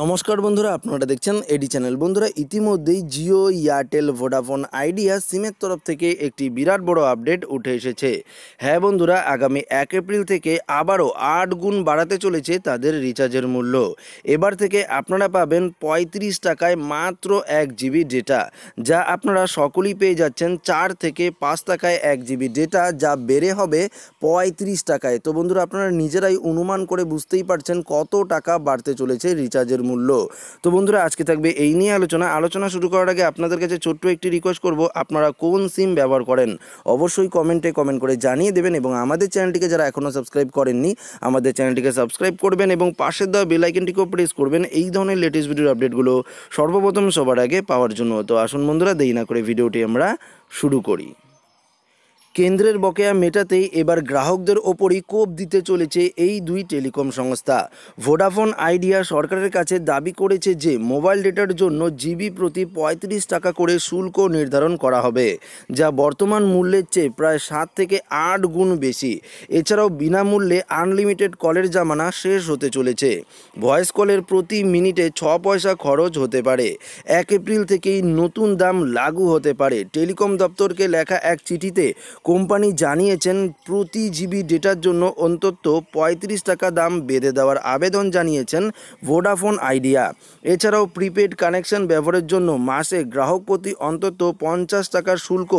নমস্কার বন্ধুরা আপনারা দেখছেন এডি চ্যানেল বন্ধুরা ইতিমধ্যেই জিও এয়ারটেল ভোডাফোন আইডিয়া সিমের তরফ থেকে একটি বিরাট বড় আপডেট উঠে এসেছে হ্যাঁ বন্ধুরা আগামী এক এপ্রিল থেকে আবারও আট গুণ বাড়াতে চলেছে তাদের রিচার্জের মূল্য এবার থেকে আপনারা পাবেন ৩৫ টাকায় মাত্র এক জিবি ডেটা যা আপনারা সকলেই পেয়ে যাচ্ছেন চার থেকে পাঁচ টাকায় এক জিবি ডেটা যা বেড়ে হবে ৩৫ টাকায় তো বন্ধুরা আপনারা নিজেরাই অনুমান করে বুঝতেই পারছেন কত টাকা বাড়তে চলেছে রিচার্জের তেলের মূল্য তো বন্ধুরা আজকে থাকবে এই নিয়ে আলোচনা আলোচনা শুরু করার আগে আপনাদের কাছে ছোট্ট একটি রিকোয়েস্ট করব আপনারা কোন সিম ব্যবহার করেন অবশ্যই কমেন্টে কমেন্ট করে জানিয়ে দেবেন এবং আমাদের চ্যানেলটিকে যারা এখনও সাবস্ক্রাইব করেননি আমাদের চ্যানেলটিকে সাবস্ক্রাইব করবেন এবং পাশের দেওয়া বেলাইকেনটিকেও প্রেস করবেন এই ধরনের লেটেস্ট ভিডিওর আপডেটগুলো সর্বপ্রথম সবার আগে পাওয়ার জন্য তো আসুন বন্ধুরা দেরি না করে ভিডিওটি আমরা শুরু করি কেন্দ্রের বকেয়া মেটাতেই এবার গ্রাহকদের ওপরই কোপ দিতে চলেছে এই দুই টেলিকম সংস্থা ভোডাফোন আইডিয়া সরকারের কাছে দাবি করেছে যে মোবাইল ডেটার জন্য জিবি প্রতি ৩৫ টাকা করে শুল্ক নির্ধারণ করা হবে যা বর্তমান মূল্যের চেয়ে প্রায় সাত থেকে আট গুণ বেশি এছাড়াও বিনামূল্যে আনলিমিটেড কলের জামানা শেষ হতে চলেছে ভয়েস কলের প্রতি মিনিটে ছ পয়সা খরচ হতে পারে এক এপ্রিল থেকেই নতুন দাম লাগু হতে পারে টেলিকম দপ্তরকে লেখা এক চিঠিতে কোম্পানি জানিয়েছেন প্রতি জিবি ডেটার জন্য অন্তত পঁয়ত্রিশ টাকা দাম বেঁধে দেওয়ার আবেদন জানিয়েছেন ভোডাফোন আইডিয়া এছাড়াও প্রিপেড কানেকশন ব্যবহারের জন্য মাসে গ্রাহক প্রতি অন্তত পঞ্চাশ টাকার শুল্ক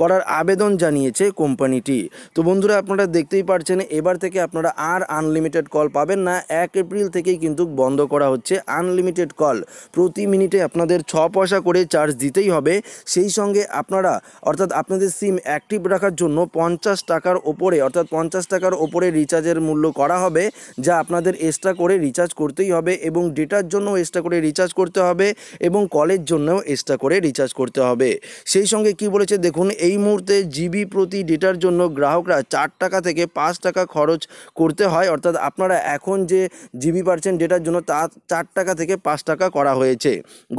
করার আবেদন জানিয়েছে কোম্পানিটি তো বন্ধুরা আপনারা দেখতেই পারছেন এবার থেকে আপনারা আর আনলিমিটেড কল পাবেন না এক এপ্রিল থেকেই কিন্তু বন্ধ করা হচ্ছে আনলিমিটেড কল প্রতি মিনিটে আপনাদের ছ পয়সা করে চার্জ দিতেই হবে সেই সঙ্গে আপনারা অর্থাৎ আপনাদের সিম অ্যাক্টিভ রাখার রাখার জন্য পঞ্চাশ টাকার ওপরে অর্থাৎ পঞ্চাশ টাকার ওপরে রিচার্জের মূল্য করা হবে যা আপনাদের এক্সট্রা করে রিচার্জ করতেই হবে এবং ডেটার জন্য এক্সট্রা করে রিচার্জ করতে হবে এবং কলের জন্যও এক্সট্রা করে রিচার্জ করতে হবে সেই সঙ্গে কি বলেছে দেখুন এই মুহূর্তে জিবি প্রতি ডেটার জন্য গ্রাহকরা চার টাকা থেকে পাঁচ টাকা খরচ করতে হয় অর্থাৎ আপনারা এখন যে জিবি পারছেন ডেটার জন্য তা চার টাকা থেকে পাঁচ টাকা করা হয়েছে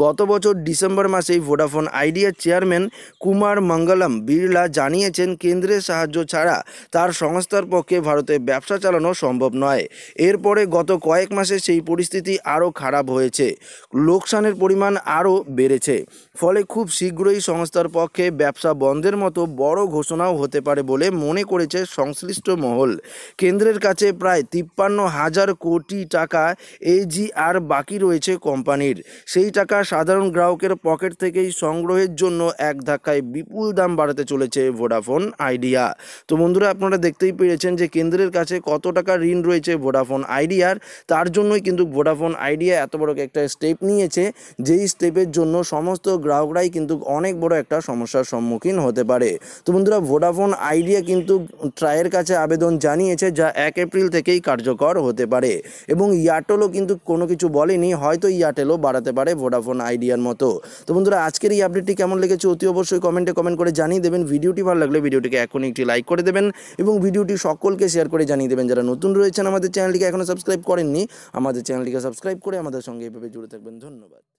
গত বছর ডিসেম্বর মাসেই ভোডাফোন আইডিয়ার চেয়ারম্যান কুমার মঙ্গলম বিড়লা জানিয়েছেন কেন্দ্রের সাহায্য ছাড়া তার সংস্থার পক্ষে ভারতে ব্যবসা চালানো সম্ভব নয় এরপরে গত কয়েক মাসে সেই পরিস্থিতি আরও খারাপ হয়েছে লোকসানের পরিমাণ আরও বেড়েছে ফলে খুব শীঘ্রই সংস্থার পক্ষে ব্যবসা বন্ধের মতো বড় ঘোষণাও হতে পারে বলে মনে করেছে সংশ্লিষ্ট মহল কেন্দ্রের কাছে প্রায় তিপ্পান্ন হাজার কোটি টাকা এজিআর বাকি রয়েছে কোম্পানির সেই টাকা সাধারণ গ্রাহকের পকেট থেকেই সংগ্রহের জন্য এক ধাক্কায় বিপুল দাম বাড়াতে চলেছে ভোডাফোন আইডিয়া তো বন্ধুরা আপনারা দেখতেই পেরেছেন যে কেন্দ্রের কাছে কত টাকা ঋণ রয়েছে ভোডাফোন আইডিয়ার তার জন্যই কিন্তু ভোডাফোন আইডিয়া এত বড় একটা স্টেপ নিয়েছে যেই স্টেপের জন্য সমস্ত গ্রাহকরাই কিন্তু অনেক বড় একটা সমস্যার সম্মুখীন হতে পারে তো বন্ধুরা ভোডাফোন আইডিয়া কিন্তু ট্রায়ের কাছে আবেদন জানিয়েছে যা এক এপ্রিল থেকেই কার্যকর হতে পারে এবং ইয়ারটেলও কিন্তু কোনো কিছু বলেনি হয়তো ইয়ারটেলও বাড়াতে পারে ভোডাফোন আইডিয়ার মতো তো বন্ধুরা আজকের এই আপডেটটি কেমন লেগেছে অতি অবশ্যই কমেন্টে কমেন্ট করে জানিয়ে দেবেন ভিডিওটি ভালো লাগলে ভিডিও ভিডিওটিকে এখন একটি লাইক করে দেবেন এবং ভিডিওটি সকলকে শেয়ার করে জানিয়ে দেবেন যারা নতুন রয়েছেন আমাদের চ্যানেলটিকে এখনও সাবস্ক্রাইব করেননি আমাদের চ্যানেলটিকে সাবস্ক্রাইব করে আমাদের সঙ্গে এভাবে জুড়ে থাকবেন ধন্যবাদ